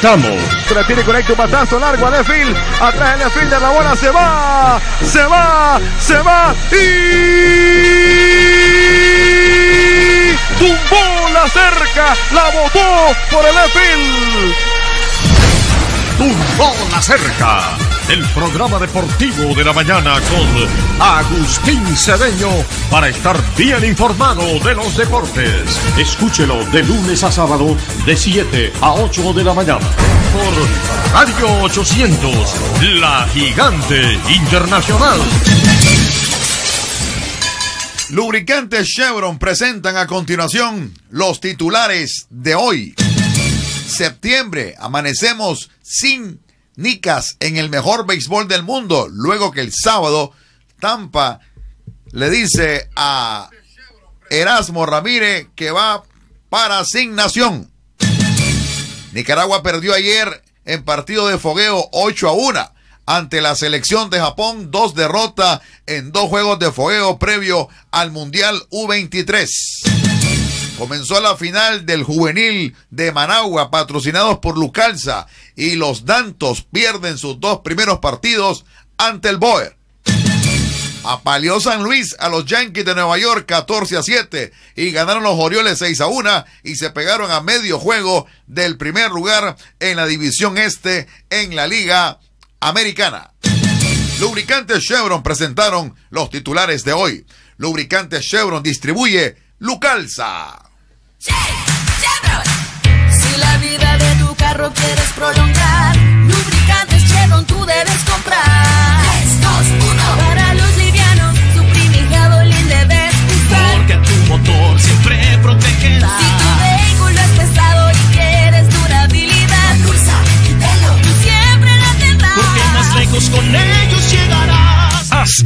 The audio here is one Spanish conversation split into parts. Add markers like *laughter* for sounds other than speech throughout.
presentamos. Prefiere conecta un batazo largo a Defil. Atrás el Defil de la bola. Se va. Se va. Se va. Y. Tumbó la cerca. La botó por el Defil. Tumbó la cerca el programa deportivo de la mañana con Agustín Cedeño para estar bien informado de los deportes. Escúchelo de lunes a sábado de 7 a 8 de la mañana por Radio 800, la gigante internacional. Lubricantes Chevron presentan a continuación los titulares de hoy. Septiembre, amanecemos sin Nicas en el mejor béisbol del mundo, luego que el sábado Tampa le dice a Erasmo Ramírez que va para asignación. Nicaragua perdió ayer en partido de fogueo 8 a 1 ante la selección de Japón, dos derrotas en dos juegos de fogueo previo al Mundial U23. Comenzó la final del juvenil de Managua, patrocinados por Lucalza, y los Dantos pierden sus dos primeros partidos ante el Boer. Apaleó San Luis a los Yankees de Nueva York 14 a 7 y ganaron los Orioles 6 a 1 y se pegaron a medio juego del primer lugar en la división este en la Liga Americana. Lubricantes Chevron presentaron los titulares de hoy. Lubricantes Chevron distribuye Lucalza. Jake!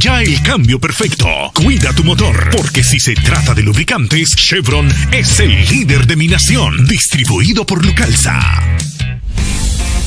ya el cambio perfecto. Cuida tu motor, porque si se trata de lubricantes, Chevron es el líder de mi nación, distribuido por Lucalza.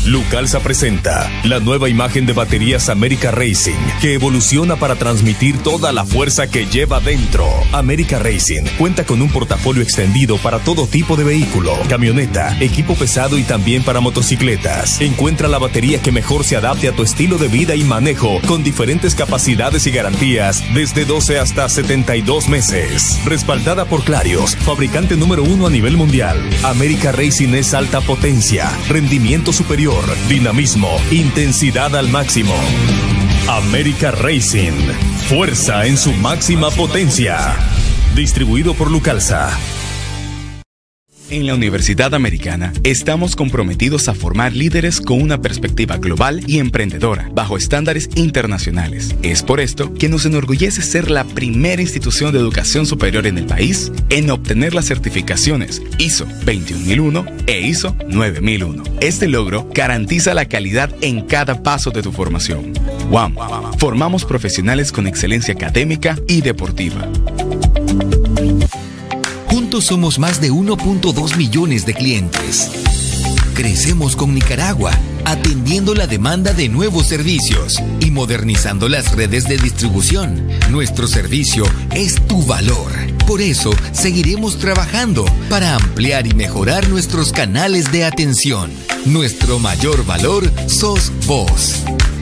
Lucalza presenta la nueva imagen de baterías América Racing, que evoluciona para transmitir toda la fuerza que lleva dentro. América Racing cuenta con un portafolio extendido para todo tipo de vehículo, camioneta, equipo pesado y también para motocicletas. Encuentra la batería que mejor se adapte a tu estilo de vida y manejo, con diferentes capacidades y garantías desde 12 hasta 72 meses. Respaldada por Clarios, fabricante número uno a nivel mundial. América Racing es alta potencia, rendimiento superior dinamismo, intensidad al máximo. América Racing, fuerza en su máxima potencia. Distribuido por Lucalza en la Universidad Americana estamos comprometidos a formar líderes con una perspectiva global y emprendedora, bajo estándares internacionales. Es por esto que nos enorgullece ser la primera institución de educación superior en el país en obtener las certificaciones ISO 21001 e ISO 9001. Este logro garantiza la calidad en cada paso de tu formación. WAM, formamos profesionales con excelencia académica y deportiva somos más de 1.2 millones de clientes. Crecemos con Nicaragua, atendiendo la demanda de nuevos servicios y modernizando las redes de distribución. Nuestro servicio es tu valor. Por eso seguiremos trabajando para ampliar y mejorar nuestros canales de atención. Nuestro mayor valor sos vos.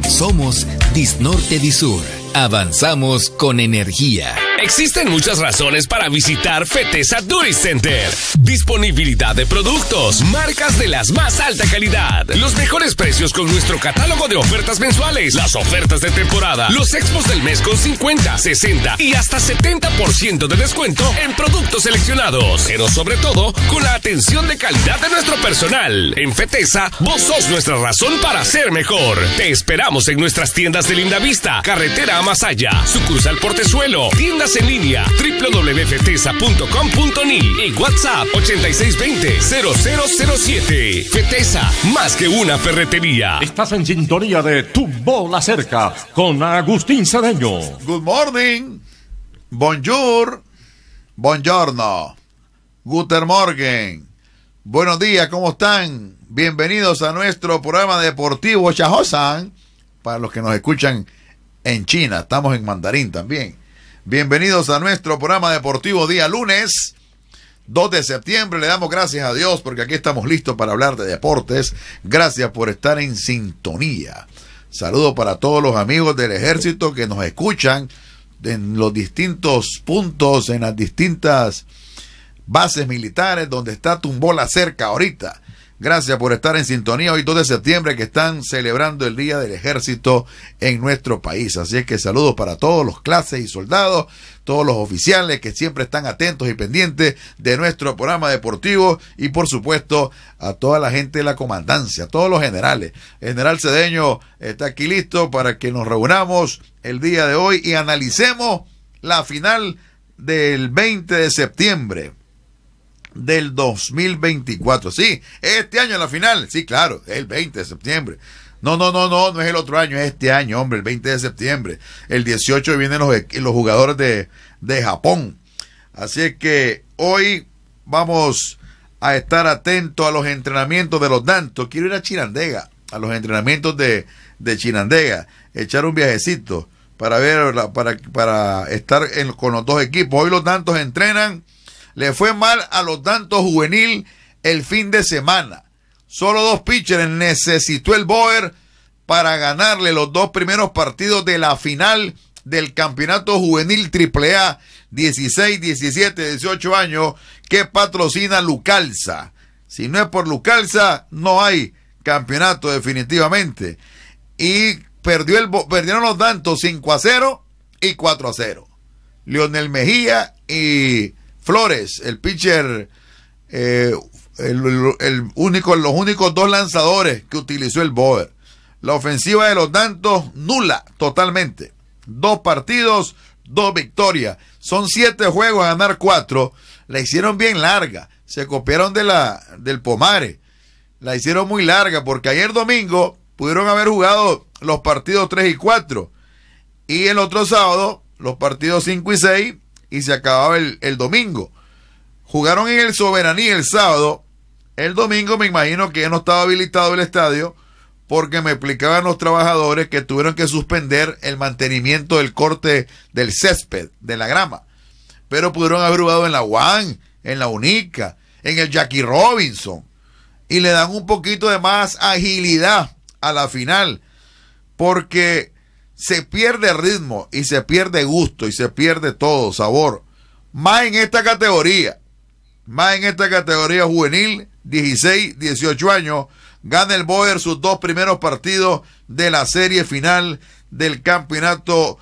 Somos Disnorte Disur. Avanzamos con energía. Existen muchas razones para visitar FETESA Tourist Center. Disponibilidad de productos, marcas de las más alta calidad, los mejores precios con nuestro catálogo de ofertas mensuales, las ofertas de temporada, los expos del mes con 50, 60 y hasta 70% de descuento en productos seleccionados, pero sobre todo con la atención de calidad de nuestro personal. En FETESA, vos sos nuestra razón para ser mejor. Te esperamos en nuestras tiendas de Linda Vista, Carretera Masaya, Sucursal Portezuelo, Tiendas en línea www.fetesa.com.ni y WhatsApp 8620-0007. Fetesa, más que una ferretería. Estás en sintonía de Tu Bola Cerca con Agustín Sadeño. Good morning, bonjour, buongiorno, guten morgen. Buenos días, ¿cómo están? Bienvenidos a nuestro programa deportivo Chahosan. Para los que nos escuchan en China, estamos en mandarín también. Bienvenidos a nuestro programa deportivo día lunes. 2 de septiembre. Le damos gracias a Dios porque aquí estamos listos para hablar de deportes. Gracias por estar en sintonía. Saludo para todos los amigos del ejército que nos escuchan en los distintos puntos, en las distintas bases militares donde está tumbola cerca ahorita. Gracias por estar en sintonía hoy 2 de septiembre que están celebrando el Día del Ejército en nuestro país. Así es que saludos para todos los clases y soldados, todos los oficiales que siempre están atentos y pendientes de nuestro programa deportivo y por supuesto a toda la gente de la comandancia, todos los generales. general Cedeño está aquí listo para que nos reunamos el día de hoy y analicemos la final del 20 de septiembre del 2024. Sí, este año la final. Sí, claro, el 20 de septiembre. No, no, no, no, no es el otro año, es este año, hombre, el 20 de septiembre. El 18 vienen los, los jugadores de, de Japón. Así es que hoy vamos a estar atentos a los entrenamientos de los Dantos. Quiero ir a Chirandega, a los entrenamientos de, de Chirandega, echar un viajecito para ver, para, para estar con los dos equipos. Hoy los Dantos entrenan le fue mal a los Dantos juvenil el fin de semana. Solo dos pitchers necesitó el Boer para ganarle los dos primeros partidos de la final del Campeonato Juvenil AAA 16, 17, 18 años que patrocina Lucalza. Si no es por Lucalza, no hay campeonato definitivamente. Y perdió el, perdieron los Dantos 5 a 0 y 4 a 0. Lionel Mejía y Flores, el pitcher, eh, el, único, los únicos dos lanzadores que utilizó el Boer. La ofensiva de los Dantos, nula totalmente. Dos partidos, dos victorias. Son siete juegos a ganar cuatro. La hicieron bien larga. Se copiaron de la, del Pomare. La hicieron muy larga porque ayer domingo pudieron haber jugado los partidos 3 y 4. Y el otro sábado, los partidos 5 y seis y se acababa el, domingo. Jugaron en el Soberaní el sábado. El domingo me imagino que ya no estaba habilitado el estadio porque me explicaban los trabajadores que tuvieron que suspender el mantenimiento del corte del césped, de la grama. Pero pudieron haber jugado en la WAN, en la UNICA, en el Jackie Robinson. Y le dan un poquito de más agilidad a la final. Porque se pierde ritmo y se pierde gusto y se pierde todo, sabor. Más en esta categoría, más en esta categoría juvenil, 16, 18 años, gana el Boer sus dos primeros partidos de la serie final del campeonato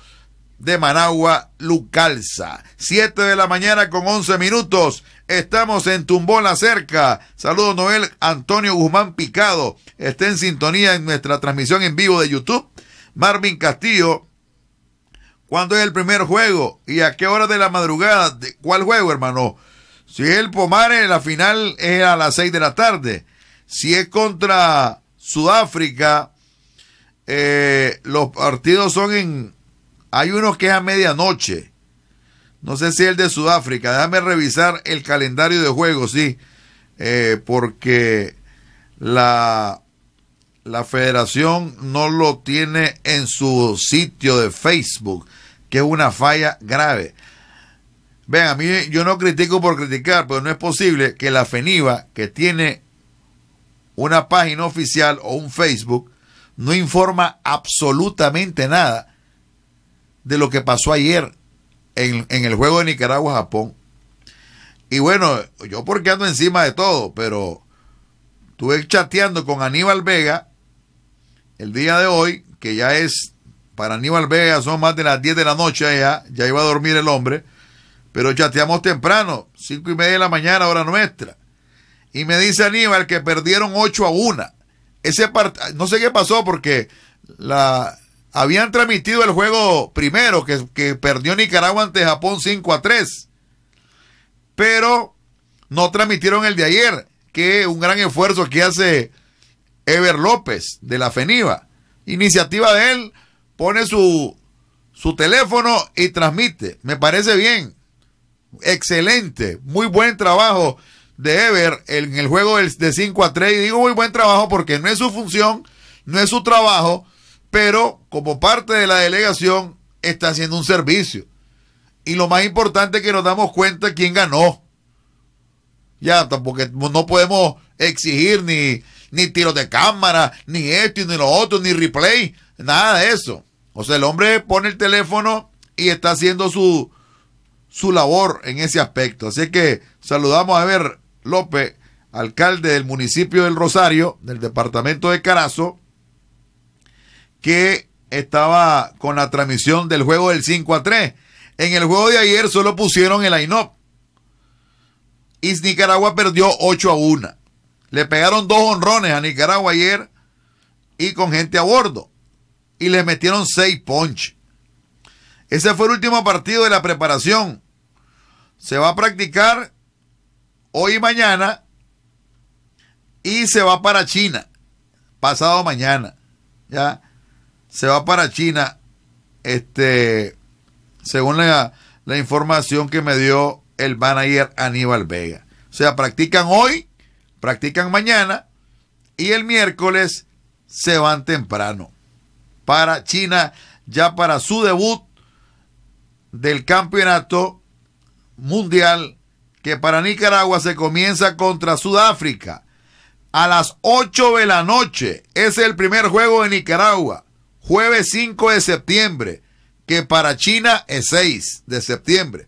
de Managua, Lucalza. 7 de la mañana con 11 minutos. Estamos en Tumbón la Cerca. Saludos Noel Antonio Guzmán Picado. esté en sintonía en nuestra transmisión en vivo de YouTube Marvin Castillo, ¿cuándo es el primer juego? ¿Y a qué hora de la madrugada? ¿Cuál juego, hermano? Si es el Pomares, la final es a las 6 de la tarde. Si es contra Sudáfrica, eh, los partidos son en... Hay unos que es a medianoche. No sé si es el de Sudáfrica. Déjame revisar el calendario de juegos, sí. Eh, porque la la federación no lo tiene en su sitio de Facebook, que es una falla grave. Vean, a mí yo no critico por criticar, pero no es posible que la FENIVA, que tiene una página oficial o un Facebook, no informa absolutamente nada de lo que pasó ayer en, en el juego de Nicaragua-Japón. Y bueno, yo porque ando encima de todo, pero estuve chateando con Aníbal Vega, el día de hoy, que ya es para Aníbal Vega, son más de las 10 de la noche ya, ya iba a dormir el hombre, pero chateamos temprano, 5 y media de la mañana, hora nuestra. Y me dice Aníbal que perdieron 8 a 1. Ese no sé qué pasó porque la, habían transmitido el juego primero, que, que perdió Nicaragua ante Japón 5 a 3. Pero no transmitieron el de ayer, que un gran esfuerzo que hace Ever López de la FENIVA. Iniciativa de él, pone su, su teléfono y transmite. Me parece bien. Excelente. Muy buen trabajo de Ever en el juego de 5 a 3. Y digo muy buen trabajo porque no es su función, no es su trabajo, pero como parte de la delegación está haciendo un servicio. Y lo más importante es que nos damos cuenta quién ganó. Ya, tampoco no podemos exigir ni, ni tiros de cámara, ni esto, ni lo otro, ni replay, nada de eso. O sea, el hombre pone el teléfono y está haciendo su, su labor en ese aspecto. Así que saludamos a ver López, alcalde del municipio del Rosario, del departamento de Carazo, que estaba con la transmisión del juego del 5 a 3. En el juego de ayer solo pusieron el INOP. Y Nicaragua perdió 8 a 1. Le pegaron dos honrones a Nicaragua ayer y con gente a bordo. Y le metieron seis ponches. Ese fue el último partido de la preparación. Se va a practicar hoy y mañana y se va para China. Pasado mañana. Ya se va para China. Este, según la, la información que me dio el manager Aníbal Vega. O sea, practican hoy practican mañana y el miércoles se van temprano para China ya para su debut del campeonato mundial que para Nicaragua se comienza contra Sudáfrica a las 8 de la noche. Es el primer juego de Nicaragua, jueves 5 de septiembre, que para China es 6 de septiembre.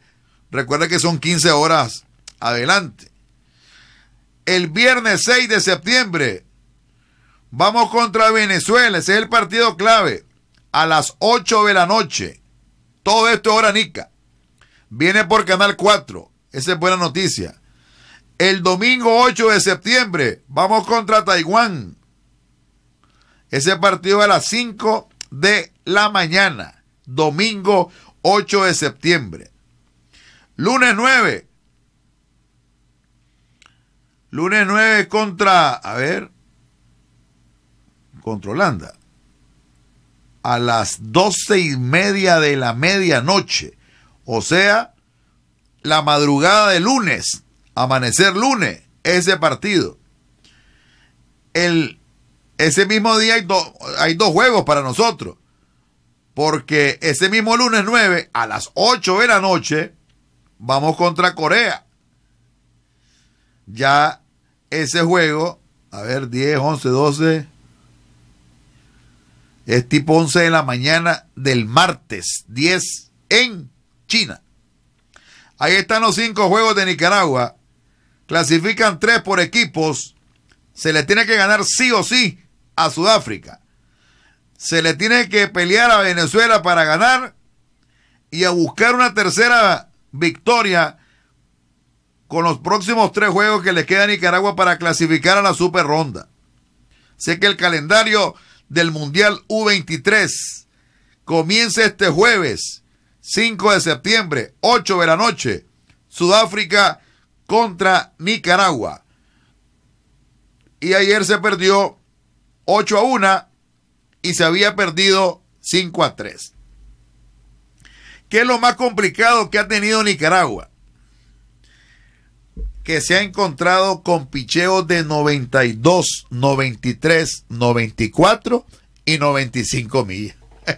Recuerda que son 15 horas adelante el viernes 6 de septiembre. Vamos contra Venezuela, ese es el partido clave, a las 8 de la noche. Todo esto es hora nica. Viene por Canal 4, esa es buena noticia. El domingo 8 de septiembre vamos contra Taiwán. Ese partido a las 5 de la mañana, domingo 8 de septiembre. Lunes 9, Lunes 9 contra, a ver, contra Holanda. A las 12 y media de la medianoche. O sea, la madrugada de lunes, amanecer lunes, ese partido. El, ese mismo día hay, hay dos juegos para nosotros. Porque ese mismo lunes 9, a las 8 de la noche, vamos contra Corea. Ya ese juego, a ver, 10, 11, 12, es tipo 11 de la mañana del martes 10 en China. Ahí están los cinco juegos de Nicaragua. Clasifican tres por equipos. Se le tiene que ganar sí o sí a Sudáfrica. Se le tiene que pelear a Venezuela para ganar y a buscar una tercera victoria con los próximos tres juegos que les queda a Nicaragua para clasificar a la super ronda. Sé que el calendario del Mundial U23 comienza este jueves 5 de septiembre, 8 de la noche, Sudáfrica contra Nicaragua. Y ayer se perdió 8 a 1 y se había perdido 5 a 3. ¿Qué es lo más complicado que ha tenido Nicaragua? que se ha encontrado con picheos de 92, 93, 94 y 95 millas. *laughs*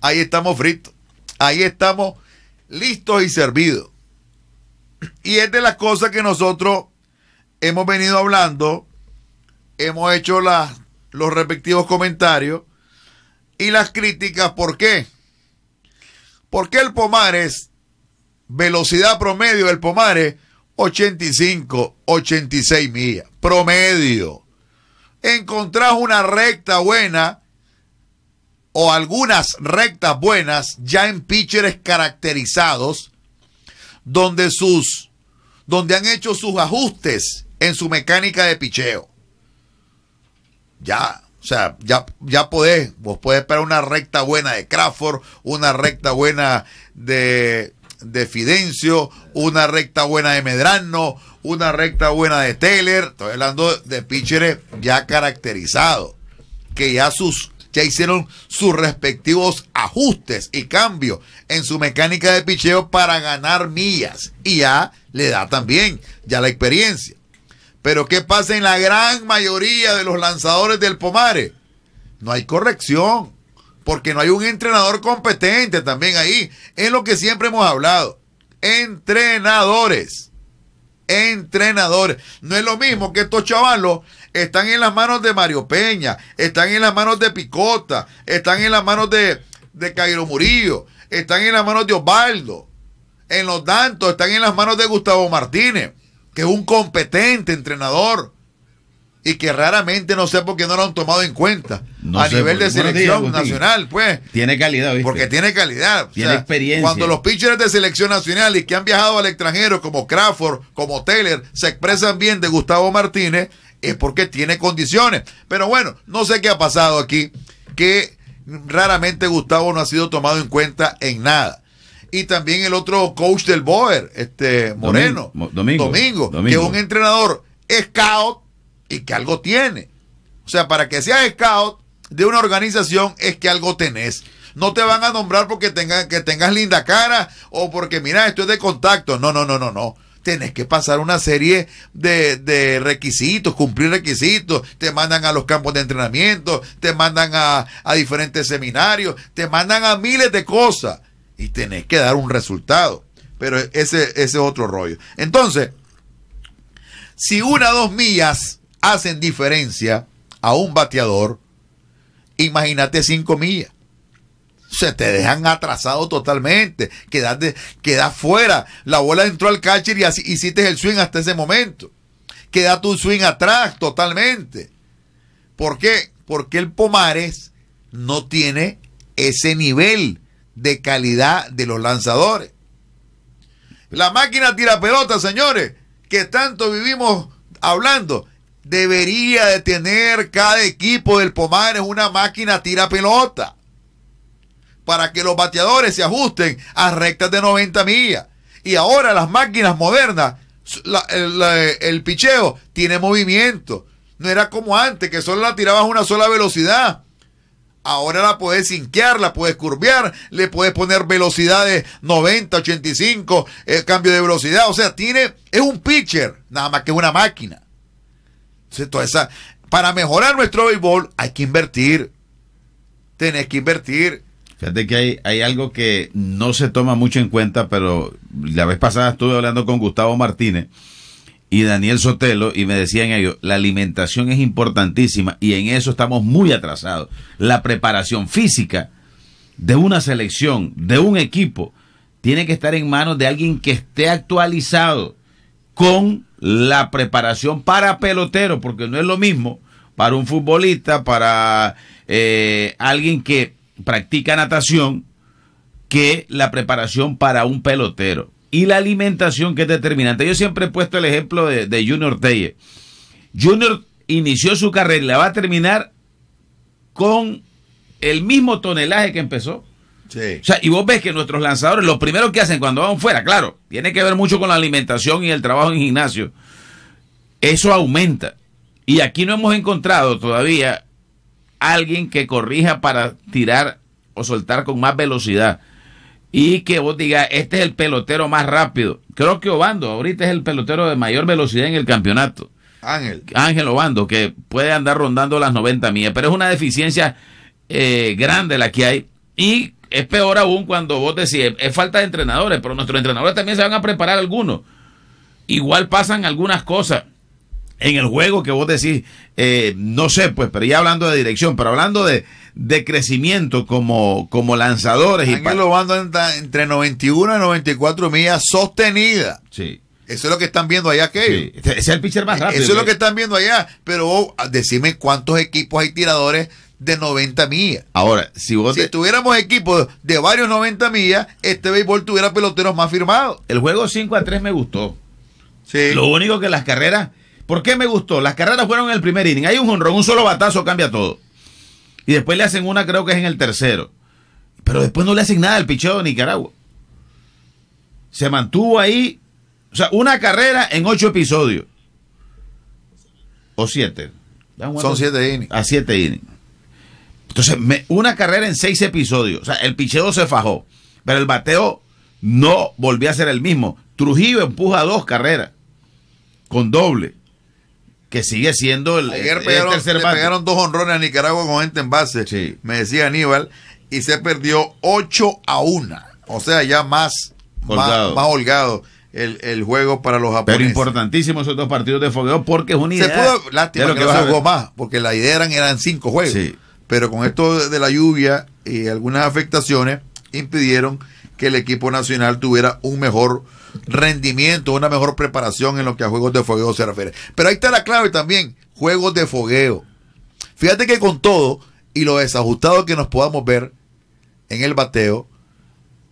Ahí estamos fritos. Ahí estamos listos y servidos. Y es de las cosas que nosotros hemos venido hablando, hemos hecho las, los respectivos comentarios y las críticas. ¿Por qué? Porque el Pomares, velocidad promedio del Pomares, 85, 86 millas, promedio. Encontrás una recta buena o algunas rectas buenas ya en pitchers caracterizados donde sus donde han hecho sus ajustes en su mecánica de picheo. Ya, o sea, ya, ya podés, vos podés esperar una recta buena de Crawford, una recta buena de de Fidencio, una recta buena de Medrano, una recta buena de Taylor. Estoy hablando de pitchers ya caracterizados, que ya sus ya hicieron sus respectivos ajustes y cambios en su mecánica de picheo para ganar millas y ya le da también ya la experiencia. Pero ¿qué pasa en la gran mayoría de los lanzadores del Pomare? No hay corrección porque no hay un entrenador competente también ahí. Es lo que siempre hemos hablado. Entrenadores. Entrenadores. No es lo mismo que estos chavalos están en las manos de Mario Peña, están en las manos de Picota, están en las manos de, de Cairo Murillo, están en las manos de Osvaldo, en los tantos, están en las manos de Gustavo Martínez, que es un competente entrenador y que raramente no sé por qué no lo han tomado en cuenta a nivel de selección nacional, pues. Tiene calidad, ¿viste? Porque tiene calidad. Tiene experiencia. Cuando los pitchers de selección nacional y que han viajado al extranjero, como Crawford, como Taylor, se expresan bien de Gustavo Martínez, es porque tiene condiciones. Pero bueno, no sé qué ha pasado aquí, que raramente Gustavo no ha sido tomado en cuenta en nada y también el otro coach del Boer, este Moreno, Domingo, Domingo, Domingo, que es un entrenador scout que algo tiene. O sea, para que seas scout de una organización es que algo tenés. No te van a nombrar porque que tengas linda cara o porque, mira, esto es de contacto. No, no, no, no, no. Tienes que pasar una serie de, requisitos, cumplir requisitos. Te mandan a los campos de entrenamiento, te mandan a, diferentes seminarios, te mandan a miles de cosas y tenés que dar un resultado. Pero ese, ese es otro rollo. Entonces, si una dos millas hacen diferencia a un bateador, imagínate 5 millas. Se te dejan atrasado totalmente. Quedas, fuera. La bola entró al catcher y así, hiciste el swing hasta ese momento. Queda tu swing atrás totalmente. ¿Por qué? Porque el Pomares no tiene ese nivel de calidad de los lanzadores. La máquina tira pelota, señores, que tanto vivimos hablando, debería de tener cada equipo del Pomares una máquina tira pelota para que los bateadores se ajusten a rectas de 90 millas. Y ahora las máquinas modernas, el, picheo tiene movimiento. No era como antes, que solo la tirabas a una sola velocidad. Ahora la puedes cinquear, la puedes curvear, le puedes poner velocidades 90, 85, el cambio de velocidad. O sea, tiene, es un pitcher, nada más que una máquina. Toda esa, para mejorar nuestro béisbol hay que invertir. Tenés que invertir. Fíjate que hay, hay algo que no se toma mucho en cuenta, pero la vez pasada estuve hablando con Gustavo Martínez y Daniel Sotelo y me decían ellos, la alimentación es importantísima y en eso estamos muy atrasados. La preparación física de una selección, de un equipo, tiene que estar en manos de alguien que esté actualizado con la preparación para pelotero, porque no es lo mismo para un futbolista, para eh, alguien que practica natación, que la preparación para un pelotero. Y la alimentación que es determinante. Yo siempre he puesto el ejemplo de, Junior Telle. Junior inició su carrera y la va a terminar con el mismo tonelaje que empezó. O sea, y vos ves que nuestros lanzadores, lo primero que hacen cuando van fuera, claro, tiene que ver mucho con la alimentación y el trabajo en gimnasio. Eso aumenta. Y aquí no hemos encontrado todavía alguien que corrija para tirar o soltar con más velocidad. Y que vos digas, este es el pelotero más rápido. Creo que Obando ahorita es el pelotero de mayor velocidad en el campeonato. Ángel. Ángel Obando, que puede andar rondando las 90 millas. Pero es una deficiencia eh, grande la que hay. Y es peor aún cuando vos decís, es falta de entrenadores, pero nuestros entrenadores también se van a preparar algunos. Igual pasan algunas cosas en el juego que vos decís, eh, no sé, pues, pero ya hablando de dirección, pero hablando de, de crecimiento como, como lanzadores. y lo van entre 91 y 94 millas sostenida. Sí. Eso es lo que están viendo allá que es el pitcher más eh, rápido. Eso es lo eh. que están viendo allá. Pero vos ah, decime cuántos equipos hay tiradores de 90 millas. Ahora, si vos. Si tuviéramos equipos de varios 90 millas, este béisbol tuviera peloteros más firmados. El juego 5 a 3 me gustó. Sí. Lo único que las carreras. ¿Por qué me gustó? Las carreras fueron en el primer inning. Hay un jonrón, un solo batazo cambia todo. Y después le hacen una, creo que es en el tercero. Pero después no le hacen nada al picheo de Nicaragua. Se mantuvo ahí. O sea, una carrera en ocho episodios. O siete. Son siete innings. A siete innings. Entonces, una carrera en seis episodios. O sea, el picheo se fajó, pero el bateo no volvió a ser el mismo. Trujillo empuja dos carreras con doble, que sigue siendo el, Ayer el, tercer pegaron dos honrones a Nicaragua con gente en base, me decía Aníbal, y se perdió 8 a 1. O sea, ya más holgado, holgado el, juego para los japoneses. Pero importantísimo esos dos partidos de fogueo porque es un idea. Se pudo, lástima que, no jugó más, porque la idea eran, eran cinco juegos. Sí pero con esto de la lluvia y eh, algunas afectaciones impidieron que el equipo nacional tuviera un mejor rendimiento, una mejor preparación en lo que a juegos de fogueo se refiere. Pero ahí está la clave también, juegos de fogueo. Fíjate que con todo y lo desajustado que nos podamos ver en el bateo,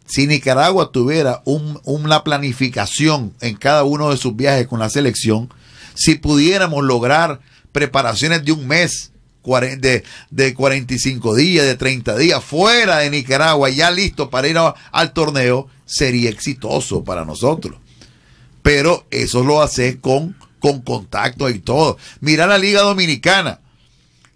si Nicaragua tuviera una planificación en cada uno de sus viajes con la selección, si pudiéramos lograr preparaciones de un mes, de, de 45 días, de 30 días, fuera de Nicaragua, ya listo para ir al torneo, sería exitoso para nosotros. Pero eso lo hace con, con contacto y todo. Mira la Liga Dominicana.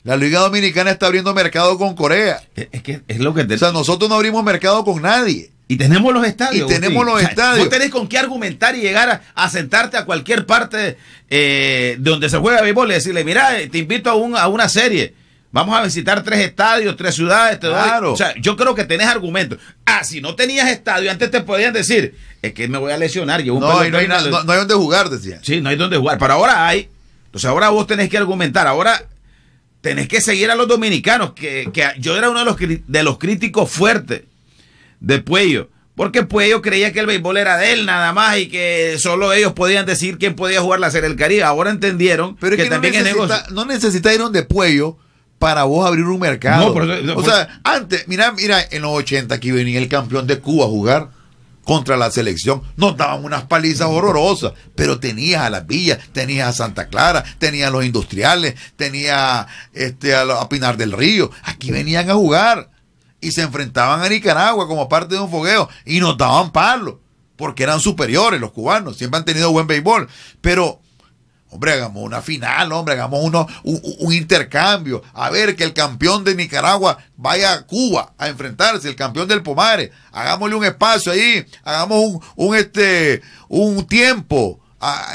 La Liga Dominicana está abriendo mercado con Corea. Es, que es lo que O sea, nosotros no abrimos mercado con nadie. Y tenemos los estadios. Y tenemos los estadios. Vos tenés con qué argumentar y llegar a, sentarte a cualquier parte eh, de donde se juega béisbol y decirle, mira, eh, te invito a, una serie. Vamos a visitar tres estadios, tres ciudades. Te claro. O sea, yo creo que tenés argumentos. Ah, si no tenías estadio, antes te podían decir, es que me voy a lesionar. Llevo un no, no, hay, donde jugar, decía. Sí, no hay donde jugar. Pero ahora hay. Entonces ahora vos tenés que argumentar. Ahora tenés que seguir a los dominicanos, que, yo era uno los, de los críticos fuertes de Puello. Porque Puello creía que el béisbol era de él nada más y que solo ellos podían decir quién podía jugar la ser el Caribe. Ahora entendieron que, también no necesitaron de Puello para vos abrir un mercado. o sea, antes, mira, mira, en los 80 aquí venía el campeón de Cuba a jugar contra la selección. Nos daban unas palizas horrorosas, pero tenías a las villas, tenías a Santa Clara, tenías a los industriales, tenías este, a Pinar del Río. Aquí venían a jugar y se enfrentaban a Nicaragua como parte de un fogueo y nos daban palo... porque eran superiores los cubanos, siempre han tenido buen béisbol, pero hombre, hagamos una final, hombre, hagamos uno, un, intercambio, a ver que el campeón de Nicaragua vaya a Cuba a enfrentarse, el campeón del Pomares... hagámosle un espacio ahí, hagamos un, este, un tiempo,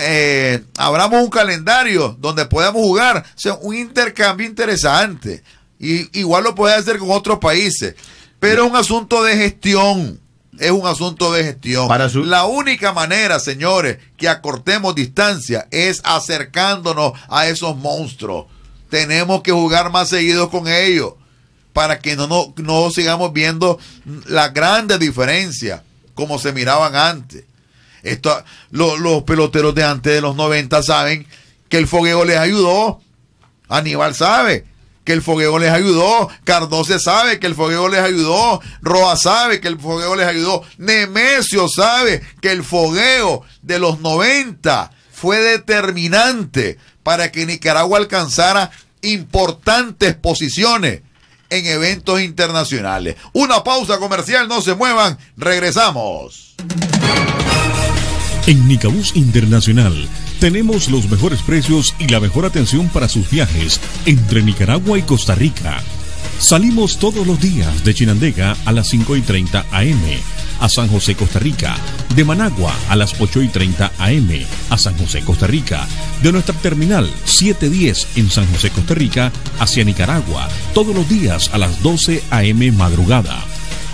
eh, abramos un calendario donde podamos jugar, sea, un intercambio interesante. Y igual lo puede hacer con otros países. Pero es un asunto de gestión. Es un asunto de gestión. La única manera, señores, que acortemos distancia es acercándonos a esos monstruos. Tenemos que jugar más seguidos con ellos para que no, no, sigamos viendo la grande diferencia como se miraban antes. Esto, los peloteros de antes de los 90 saben que el fogueo les ayudó. Aníbal sabe el fogueo les ayudó, Cardoce sabe que el fogueo les ayudó, Roa sabe que el fogueo les ayudó, Nemesio sabe que el fogueo de los 90 fue determinante para que Nicaragua alcanzara importantes posiciones en eventos internacionales. Una pausa comercial, no se muevan, regresamos. En Nicabús Internacional tenemos los mejores precios y la mejor atención para sus viajes entre Nicaragua y Costa Rica. Salimos todos los días de Chinandega a las 5 y 30 AM, a San José, Costa Rica, de Managua a las 8 y 30 AM, a San José, Costa Rica, de nuestra terminal 710 en San José, Costa Rica, hacia Nicaragua, todos los días a las 12 AM madrugada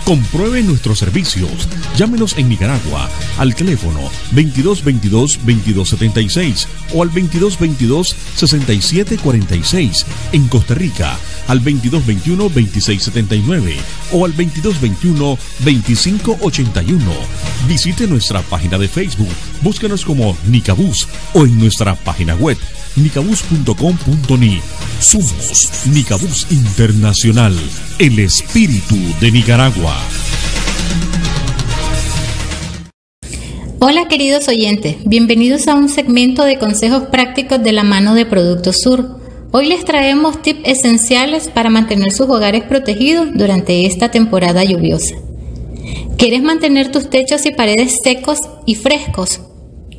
Compruebe nuestros servicios. Llámenos en Nicaragua al teléfono 2222 2276 o al 2222 6746. En Costa Rica al 2221 2679 o al 2221 2581. Visite nuestra página de Facebook, búscanos como Nicabus o en nuestra página web nicabus.com.ni. Somos Nicabus Internacional, el espíritu de Nicaragua. Hola queridos oyentes, bienvenidos a un segmento de consejos prácticos de la mano de Producto Sur. Hoy les traemos tips esenciales para mantener sus hogares protegidos durante esta temporada lluviosa. ¿Quieres mantener tus techos y paredes secos y frescos?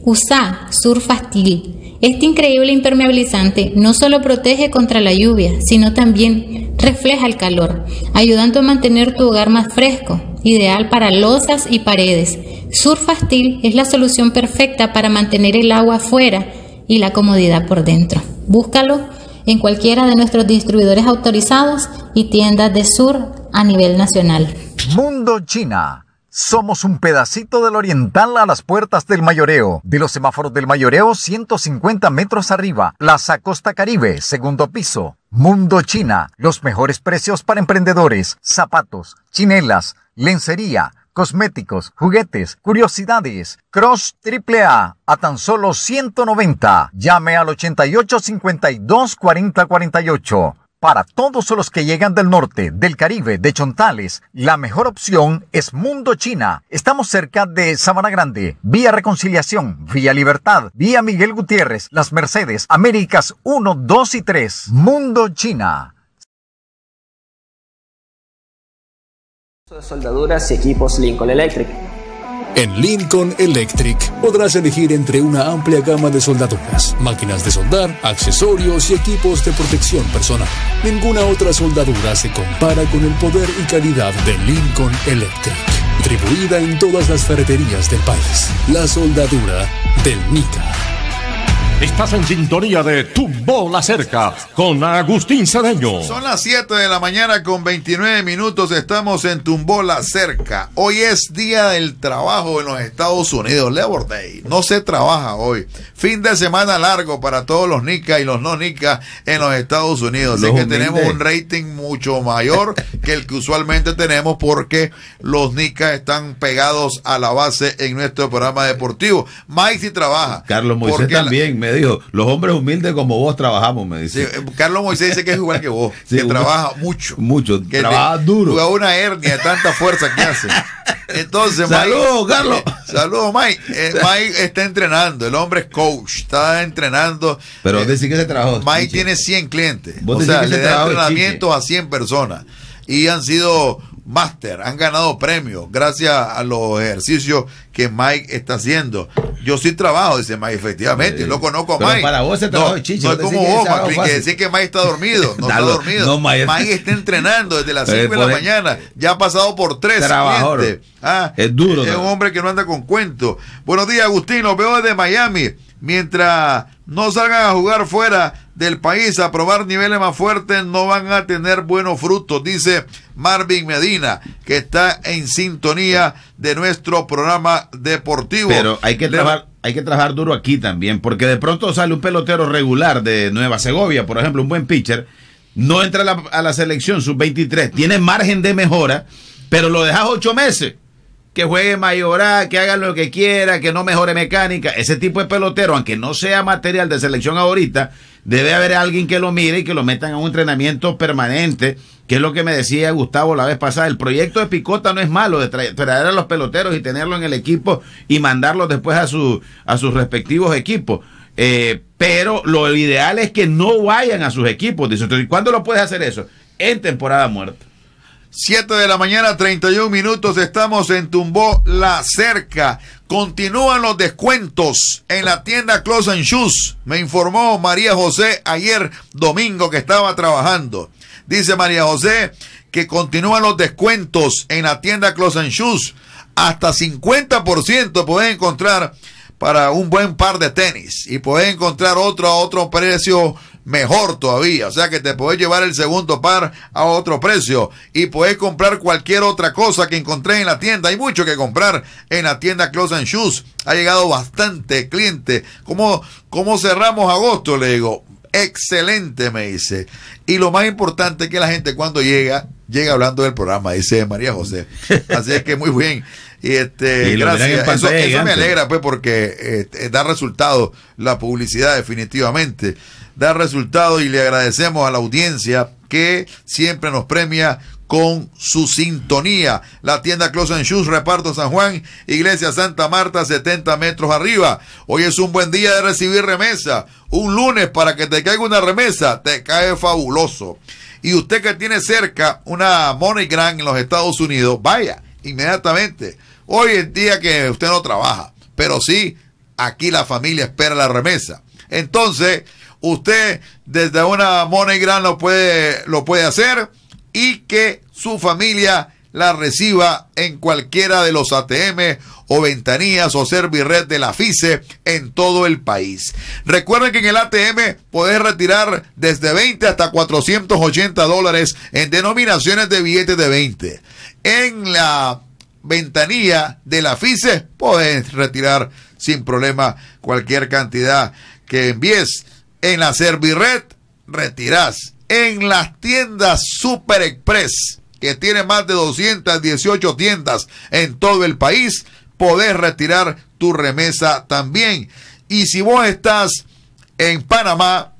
Usa Surfastil. Este increíble impermeabilizante no solo protege contra la lluvia, sino también refleja el calor, ayudando a mantener tu hogar más fresco, ideal para losas y paredes. Surfastil es la solución perfecta para mantener el agua afuera y la comodidad por dentro. Búscalo en cualquiera de nuestros distribuidores autorizados y tiendas de Sur a nivel nacional. Mundo China somos un pedacito del oriental a las puertas del mayoreo. De los semáforos del mayoreo, 150 metros arriba. Plaza Costa Caribe, segundo piso. Mundo China. Los mejores precios para emprendedores. Zapatos, chinelas, lencería, cosméticos, juguetes, curiosidades. Cross AAA a tan solo 190. Llame al 88 52 40 48. Para todos los que llegan del norte, del Caribe, de Chontales, la mejor opción es Mundo China. Estamos cerca de Sabana Grande, Vía Reconciliación, Vía Libertad, Vía Miguel Gutiérrez, Las Mercedes, Américas 1, 2 y 3. Mundo China. Soldaduras y equipos en Lincoln Electric podrás elegir entre una amplia gama de soldaduras, máquinas de soldar, accesorios y equipos de protección personal. Ninguna otra soldadura se compara con el poder y calidad de Lincoln Electric, distribuida en todas las ferreterías del país. La soldadura del Mica. Estás en sintonía de Tumbola Cerca con Agustín Sadeño. Son las 7 de la mañana con 29 minutos. Estamos en Tumbola Cerca. Hoy es Día del Trabajo en los Estados Unidos, Labor Day. No se trabaja hoy. Fin de semana largo para todos los Nica y los no Nica en los Estados Unidos. que tenemos un rating mucho mayor que el que usualmente tenemos porque los Nica están pegados a la base en nuestro programa deportivo. Mike sí trabaja. Carlos Moisés también. me dijo, los hombres humildes como vos trabajamos, me dice. Eh, Carlos Moisés dice que es igual que vos, *laughs* que trabaja mucho. Mucho, que trabaja duro duro. una hernia de tanta fuerza que hace. Entonces, saludos, Carlos. *laughs* saludos, Mike. Eh, *laughs* Mike está entrenando, el hombre es coach, está entrenando. Pero dice eh, decir que se trabajó. Mike tiene 100 clientes. o sea, le da entrenamiento a 100 personas y han sido Master han ganado premios gracias a los ejercicios que Mike está haciendo. Yo sí trabajo, dice Mike, efectivamente, lo conozco a Mike. para vos se trabaja no, No es como vos, Mike, que decir que Mike está dormido, no *laughs* está dormido. Mike. está entrenando desde las 5 *laughs* de la mañana, ya ha pasado por tres. Ah, es duro. Es un hombre que no anda con cuentos. Buenos días, Agustín, los veo desde Miami. Mientras no salgan a jugar fuera, del país a probar niveles más fuertes no van a tener buenos frutos, dice Marvin Medina, que está en sintonía de nuestro programa deportivo. Pero hay que trabajar. Hay que trabajar duro aquí también, porque de pronto sale un pelotero regular de Nueva Segovia, por ejemplo, un buen pitcher, no entra a la, selección sub-23, tiene margen de mejora, pero lo dejas ocho meses que juegue mayorá que haga lo que quiera, que no mejore mecánica. Ese tipo de pelotero, aunque no sea material de selección ahorita, Debe haber alguien que lo mire y que lo metan a un entrenamiento permanente, que es lo que me decía Gustavo la vez pasada. El proyecto de Picota no es malo, de traer, a los peloteros y tenerlo en el equipo y mandarlos después a, su, a sus respectivos equipos. Eh, pero lo ideal es que no vayan a sus equipos. Dice, ¿cuándo lo puedes hacer eso? En temporada muerta. 7 de la mañana, 31 minutos, estamos en Tumbó La Cerca. Continúan los descuentos en la tienda Close and Shoes. Me informó María José ayer domingo que estaba trabajando. Dice María José que continúan los descuentos en la tienda Close and Shoes. Hasta 50% pueden encontrar para un buen par de tenis y pueden encontrar otro a otro precio mejor todavía. O sea que te podés llevar el segundo par a otro precio y podés comprar cualquier otra cosa que encontré en la tienda. Hay mucho que comprar en la tienda Close and Shoes. Ha llegado bastante cliente. ¿Cómo, cómo cerramos agosto? Le digo, excelente, me dice. Y lo más importante es que la gente cuando llega llega hablando del programa, dice María José. *laughs* Así es que muy bien. Y este, gracias. Eso, me alegra, pues, porque eh, da resultado la publicidad, definitivamente. Da resultado y le agradecemos a la audiencia que siempre nos premia con su sintonía. La tienda Close and Shoes, Reparto San Juan, Iglesia Santa Marta, 70 metros arriba. Hoy es un buen día de recibir remesa. Un lunes para que te caiga una remesa, te cae fabuloso y usted que tiene cerca una MoneyGram en los Estados Unidos, vaya inmediatamente. Hoy en día que usted no trabaja, pero sí, aquí la familia espera la remesa. Entonces, usted desde una MoneyGram lo puede, lo puede hacer y que su familia la reciba en cualquiera de los ATM o ventanillas o Servirred de la FICE en todo el país. Recuerden que en el ATM ...puedes retirar desde 20 hasta 480 dólares en denominaciones de billetes de 20. En la ventanilla de la FICE ...puedes retirar sin problema cualquier cantidad que envíes. En la Servirred retirás. En las tiendas Super Express, que tiene más de 218 tiendas en todo el país, podés retirar tu remesa también. Y si vos estás en Panamá,